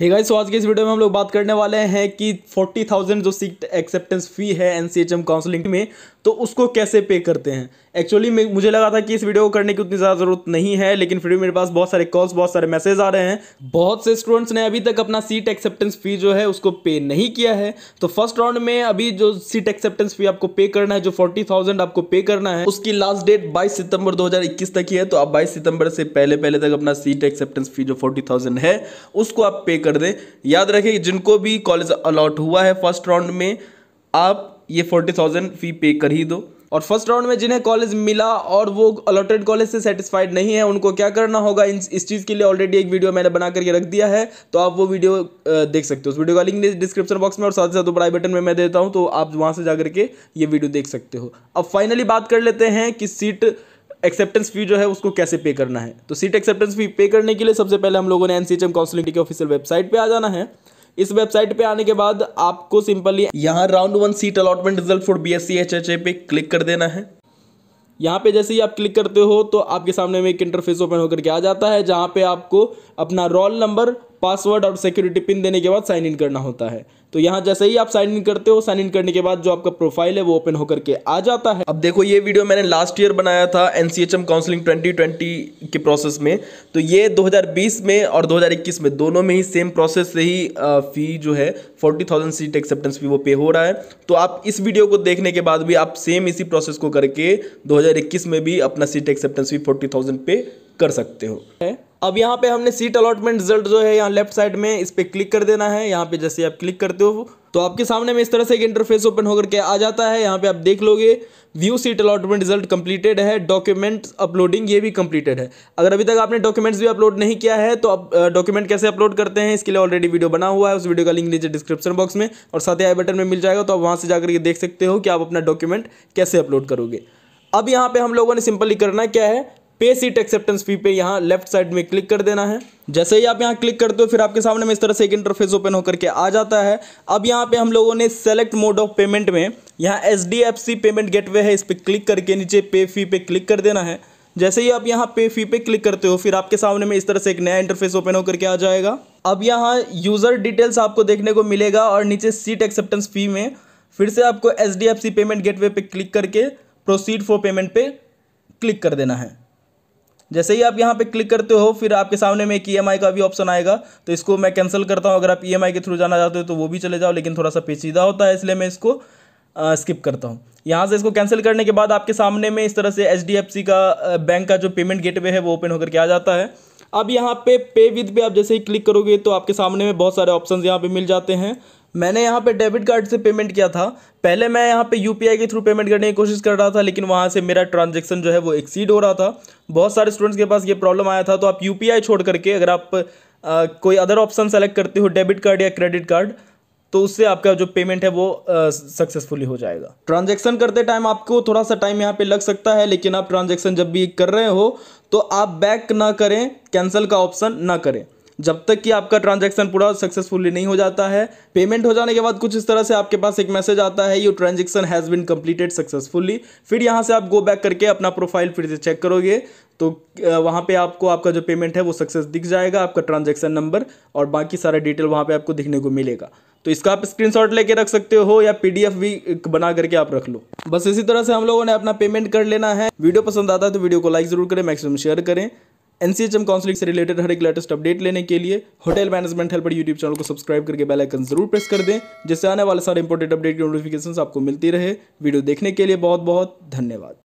hey guys तो आज के इस वीडियो में हम लोग बात करने वाले हैं कि 40,000 जो सीट एक्सेप्टेंस फी है एनसीएचएम काउंसलिंग में तो उसको कैसे पे करते हैं एक्चुअली मुझे लगा था कि इस वीडियो को करने की उतनी ज़्यादा ज़रूरत नहीं है लेकिन फिर भी मेरे पास बहुत सारे कॉल्स बहुत सारे मैसेज आ रहे हैं बहुत से स्टूडेंट्स ने अभी तक अपना सीट एक्सेप्टेंस फ़ी जो है उसको पे नहीं किया है तो फर्स्ट राउंड में अभी जो सीट एक्सेप्टेंस फ़ी आपको पे करना है जो फोर्टी आपको पे करना है उसकी लास्ट डेट बाईस सितंबर दो तक ही है तो आप बाईस सितंबर से पहले पहले तक अपना सीट एक्सेप्टेंस फी जो फोर्टी है उसको आप पे कर दें याद रखें जिनको भी कॉलेज अलॉट हुआ है फर्स्ट राउंड में आप ये फोर्टी थाउजेंड फ़ी पे कर ही दो और फर्स्ट राउंड में जिन्हें कॉलेज मिला और वो अलॉटेड कॉलेज से सेटिस्फाइड नहीं है उनको क्या करना होगा इन इस चीज़ के लिए ऑलरेडी एक वीडियो मैंने बना करके रख दिया है तो आप वो वीडियो देख सकते हो उस वीडियो का लिंक डिस्क्रिप्शन बॉक्स में और साथ ही साथ बड़ा बटन में मैं देता हूँ तो आप वहाँ से जा के ये वीडियो देख सकते हो अब फाइनली बात कर लेते हैं कि सीट एक्सेप्टेंस फी जो है उसको कैसे पे करना है तो सीट एक्सेप्टेंस फी पे करने के लिए सबसे पहले हम लोगों ने एन काउंसिलिंग के ऑफिशियल वेबसाइट पर आ जाना है इस वेबसाइट पे आने के बाद आपको सिंपली यहाँ round one seat allotment result for B S C H H A पे क्लिक कर देना है यहाँ पे जैसे ही आप क्लिक करते हो तो आपके सामने में एक इंटरफेस ओपन होकर के आ जाता है जहाँ पे आपको अपना रोल नंबर पासवर्ड और सिक्योरिटी पिन देने के बाद साइन इन करना होता है तो यहाँ जैसे ही आप साइन इन करते हो साइन इन करने के बाद जो आपका प्रोफाइल है वो ओपन होकर के आ जाता है अब देखो ये वीडियो मैंने लास्ट ईयर बनाया था N C H M counselling twenty twenty के प्रोसेस में तो ये 2020 में और 2021 में दोनों में ही सेम प्रोसेस से ही फ़ी जो है 40,000 सीट एक्सेप्टेंस फी वो पे हो रहा है तो आप इस वीडियो को देखने के बाद भी आप सेम इसी प्रोसेस को करके दो में भी अपना सीट एक्सेप्टेंस फी फोर्टी पे कर सकते हो है अब यहाँ पे हमने सीट अलॉटमेंट रिजल्ट जो है यहाँ लेफ्ट साइड में इस पर क्लिक कर देना है यहाँ पे जैसे आप क्लिक करते हो तो आपके सामने में इस तरह से एक इंटरफेस ओपन होकर के आ जाता है यहाँ पे आप देख लोगे view seat allotment result completed है डॉक्यूमेंट अपलोडिंग ये भी कंप्लीटेड है अगर अभी तक आपने डॉक्यूमेंट्स भी अपलोड नहीं किया है तो आप डॉक्यूमेंट कैसे अपलोड करते हैं इसके लिए ऑलरेडी वीडियो बना हुआ है उस वीडियो का लिंक नीचे डिस्क्रिप्शन बॉक्स में और साथ ही आई बटन में मिल जाएगा तो आप वहाँ से जाकर के देख सकते हो कि आप अपना डॉक्यूमेंट कैसे अपलोड करोगे अब यहाँ पे हम लोगों ने सिंपली करना क्या है पे सीट एक्सेप्टेंस फी पे यहाँ लेफ्ट साइड में क्लिक कर देना है जैसे ही आप यहाँ क्लिक करते हो फिर आपके सामने में इस तरह से एक इंटरफेस ओपन होकर के आ जाता है अब यहाँ पे हम लोगों ने सेलेक्ट मोड ऑफ पेमेंट में यहाँ H D F C payment gateway है इस पर क्लिक करके नीचे पे फी पे क्लिक कर देना है जैसे ही आप यहाँ पे फी पे क्लिक करते हो फिर आपके सामने में इस तरह से एक नया इंटरफेस ओपन होकर के आ जाएगा अब यहाँ यूज़र डिटेल्स आपको देखने को मिलेगा और नीचे सीट एक्सेप्टेंस फ़ी में फिर से आपको H D F C payment gateway पे क्लिक करके प्रोसीड फॉर पेमेंट पे क्लिक कर देना है जैसे ही आप यहाँ पे क्लिक करते हो फिर आपके सामने में एक ई e का भी ऑप्शन आएगा तो इसको मैं कैंसिल करता हूँ अगर आप ई e के थ्रू जाना चाहते हो तो वो भी चले जाओ लेकिन थोड़ा सा पेचीदा होता है इसलिए मैं इसको स्किप करता हूँ यहाँ से इसको कैंसिल करने के बाद आपके सामने में इस तरह से एच का बैंक का जो पेमेंट गेटवे है वो ओपन होकर के आ जाता है अब यहाँ पे पे विद पे आप जैसे ही क्लिक करोगे तो आपके सामने में बहुत सारे ऑप्शंस यहाँ पे मिल जाते हैं मैंने यहाँ पे डेबिट कार्ड से पेमेंट किया था पहले मैं यहाँ पे यू के थ्रू पेमेंट करने की कोशिश कर रहा था लेकिन वहाँ से मेरा ट्रांजेक्शन जो है वो एक्सीड हो रहा था बहुत सारे स्टूडेंट्स के पास ये प्रॉब्लम आया था तो आप यू छोड़ करके अगर आप आ, कोई अदर ऑप्शन सेलेक्ट करते हो डेबिट कार्ड या क्रेडिट कार्ड तो उससे आपका जो पेमेंट है वो सक्सेसफुली हो जाएगा ट्रांजेक्शन करते टाइम आपको थोड़ा सा टाइम यहाँ पे लग सकता है लेकिन आप ट्रांजेक्शन जब भी कर रहे हो तो आप बैक ना करें कैंसिल का ऑप्शन ना करें जब तक कि आपका ट्रांजैक्शन पूरा सक्सेसफुली नहीं हो जाता है पेमेंट हो जाने के बाद कुछ इस तरह से आपके पास एक मैसेज आता है you transaction has been completed successfully फिर यहाँ से आप गो बैक करके अपना प्रोफाइल फिर से चेक करोगे तो वहाँ पे आपको आपका जो पेमेंट है वो सक्सेस दिख जाएगा आपका ट्रांजेक्शन नंबर और बाकी सारा डिटेल वहाँ पे आपको दिखने को मिलेगा तो इसका आप स्क्रीनशॉट लेके रख सकते हो या पीडीएफ भी बना करके आप रख लो बस इसी तरह से हम लोगों ने अपना पेमेंट कर लेना है वीडियो पसंद आता है तो वीडियो को लाइक ज़रूर करें मैक्सिमम शेयर करें N C H M counselling से रिलेटेड हर एक लेटेस्ट अपडेट लेने के लिए hotel management helper YouTube channel को सब्सक्राइब करके बेल आइकन जरूर प्रेस कर दें जिससे आने वाले सारे इंपॉर्टेंट अपडेट की नोटिफिकेशन आपको मिलती रहे वीडियो देखने के लिए बहुत बहुत धन्यवाद